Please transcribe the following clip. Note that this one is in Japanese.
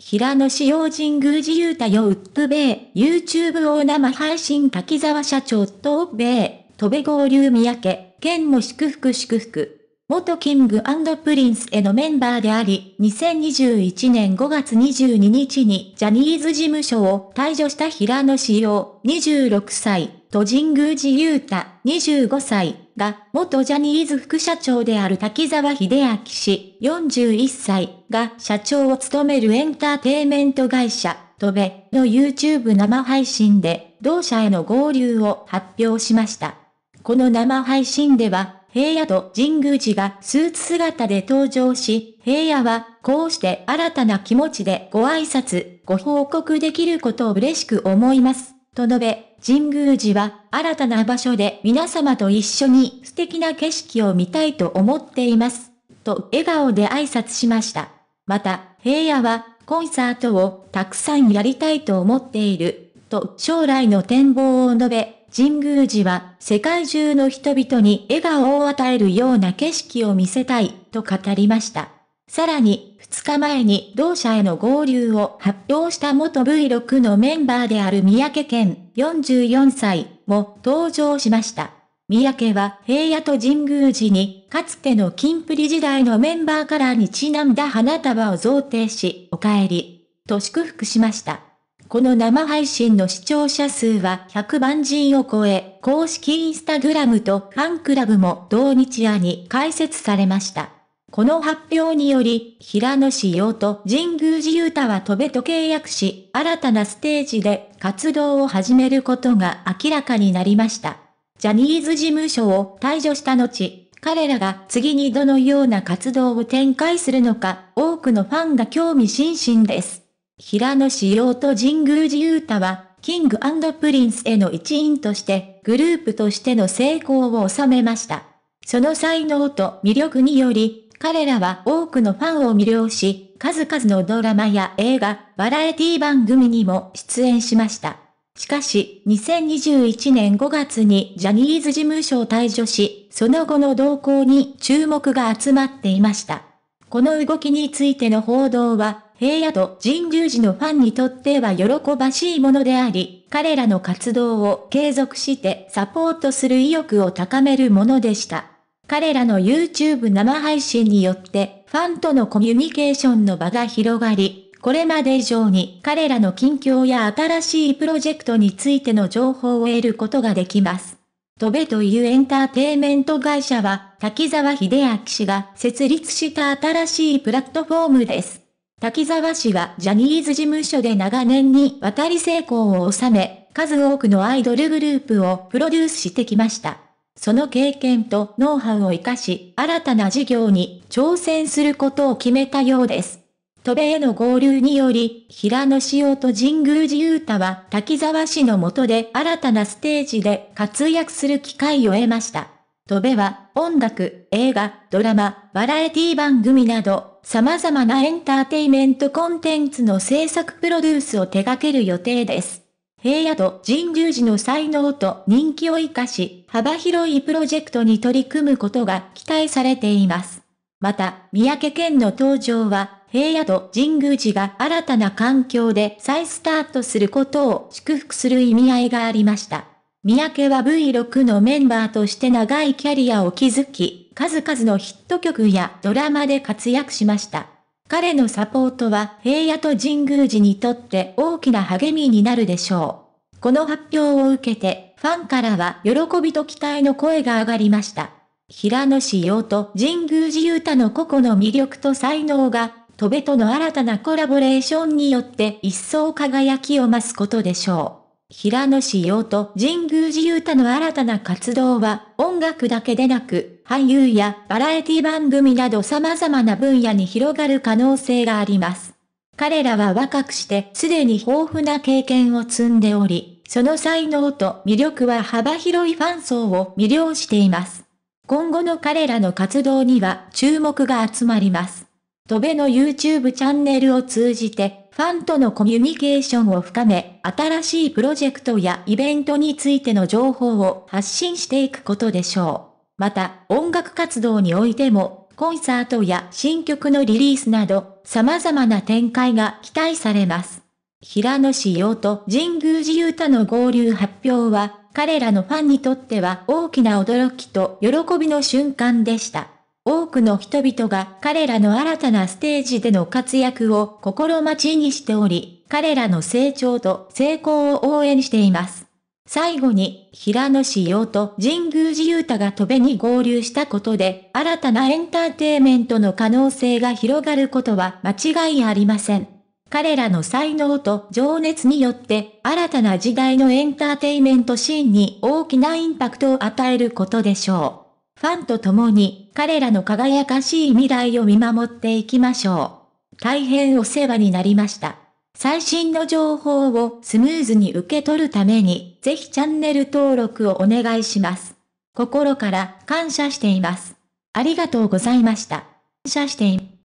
平野紫耀神宮寺ゆうたようっぷべえ、YouTube を生配信滝沢社長とおっべ戸部合流三宅、県も祝福祝福。元キングプリンスへのメンバーであり、2021年5月22日にジャニーズ事務所を退場した平野紫耀、26歳、と神宮寺ゆうた、25歳、が、元ジャニーズ副社長である滝沢秀明氏、41歳が社長を務めるエンターテイメント会社、トベの YouTube 生配信で、同社への合流を発表しました。この生配信では、平野と神宮寺がスーツ姿で登場し、平野は、こうして新たな気持ちでご挨拶、ご報告できることを嬉しく思います、と述べ、神宮寺は新たな場所で皆様と一緒に素敵な景色を見たいと思っています。と笑顔で挨拶しました。また、平野はコンサートをたくさんやりたいと思っている。と将来の展望を述べ、神宮寺は世界中の人々に笑顔を与えるような景色を見せたいと語りました。さらに、2日前に同社への合流を発表した元 V6 のメンバーである三宅健44歳も登場しました。三宅は平野と神宮寺に、かつての金プリ時代のメンバーカラーにちなんだ花束を贈呈し、お帰り、と祝福しました。この生配信の視聴者数は100万人を超え、公式インスタグラムとファンクラブも同日夜に開設されました。この発表により、平野紫耀と神宮寺勇太は戸部と契約し、新たなステージで活動を始めることが明らかになりました。ジャニーズ事務所を退場した後、彼らが次にどのような活動を展開するのか、多くのファンが興味津々です。平野紫耀と神宮寺勇太は、キングプリンスへの一員として、グループとしての成功を収めました。その才能と魅力により、彼らは多くのファンを魅了し、数々のドラマや映画、バラエティ番組にも出演しました。しかし、2021年5月にジャニーズ事務所を退所し、その後の動向に注目が集まっていました。この動きについての報道は、平野と神流寺のファンにとっては喜ばしいものであり、彼らの活動を継続してサポートする意欲を高めるものでした。彼らの YouTube 生配信によって、ファンとのコミュニケーションの場が広がり、これまで以上に彼らの近況や新しいプロジェクトについての情報を得ることができます。トベというエンターテイメント会社は、滝沢秀明氏が設立した新しいプラットフォームです。滝沢氏はジャニーズ事務所で長年にわたり成功を収め、数多くのアイドルグループをプロデュースしてきました。その経験とノウハウを活かし、新たな事業に挑戦することを決めたようです。戸部への合流により、平野紫耀と神宮寺雄太は滝沢氏の下で新たなステージで活躍する機会を得ました。戸部は音楽、映画、ドラマ、バラエティ番組など、様々なエンターテイメントコンテンツの制作プロデュースを手掛ける予定です。平野と神宮寺の才能と人気を活かし、幅広いプロジェクトに取り組むことが期待されています。また、三宅県の登場は、平野と神宮寺が新たな環境で再スタートすることを祝福する意味合いがありました。三宅は V6 のメンバーとして長いキャリアを築き、数々のヒット曲やドラマで活躍しました。彼のサポートは平野と神宮寺にとって大きな励みになるでしょう。この発表を受けて、ファンからは喜びと期待の声が上がりました。平野志陽と神宮寺勇太の個々の魅力と才能が、戸部との新たなコラボレーションによって一層輝きを増すことでしょう。平野志陽と神宮寺勇太の新たな活動は、音楽だけでなく、俳優やバラエティ番組など様々な分野に広がる可能性があります。彼らは若くしてすでに豊富な経験を積んでおり、その才能と魅力は幅広いファン層を魅了しています。今後の彼らの活動には注目が集まります。戸部の YouTube チャンネルを通じてファンとのコミュニケーションを深め、新しいプロジェクトやイベントについての情報を発信していくことでしょう。また、音楽活動においても、コンサートや新曲のリリースなど、様々な展開が期待されます。平野志陽と神宮寺勇太の合流発表は、彼らのファンにとっては大きな驚きと喜びの瞬間でした。多くの人々が彼らの新たなステージでの活躍を心待ちにしており、彼らの成長と成功を応援しています。最後に、平野志陽と神宮寺勇太が戸べに合流したことで、新たなエンターテイメントの可能性が広がることは間違いありません。彼らの才能と情熱によって、新たな時代のエンターテイメントシーンに大きなインパクトを与えることでしょう。ファンと共に彼らの輝かしい未来を見守っていきましょう。大変お世話になりました。最新の情報をスムーズに受け取るために、ぜひチャンネル登録をお願いします。心から感謝しています。ありがとうございました。感謝してい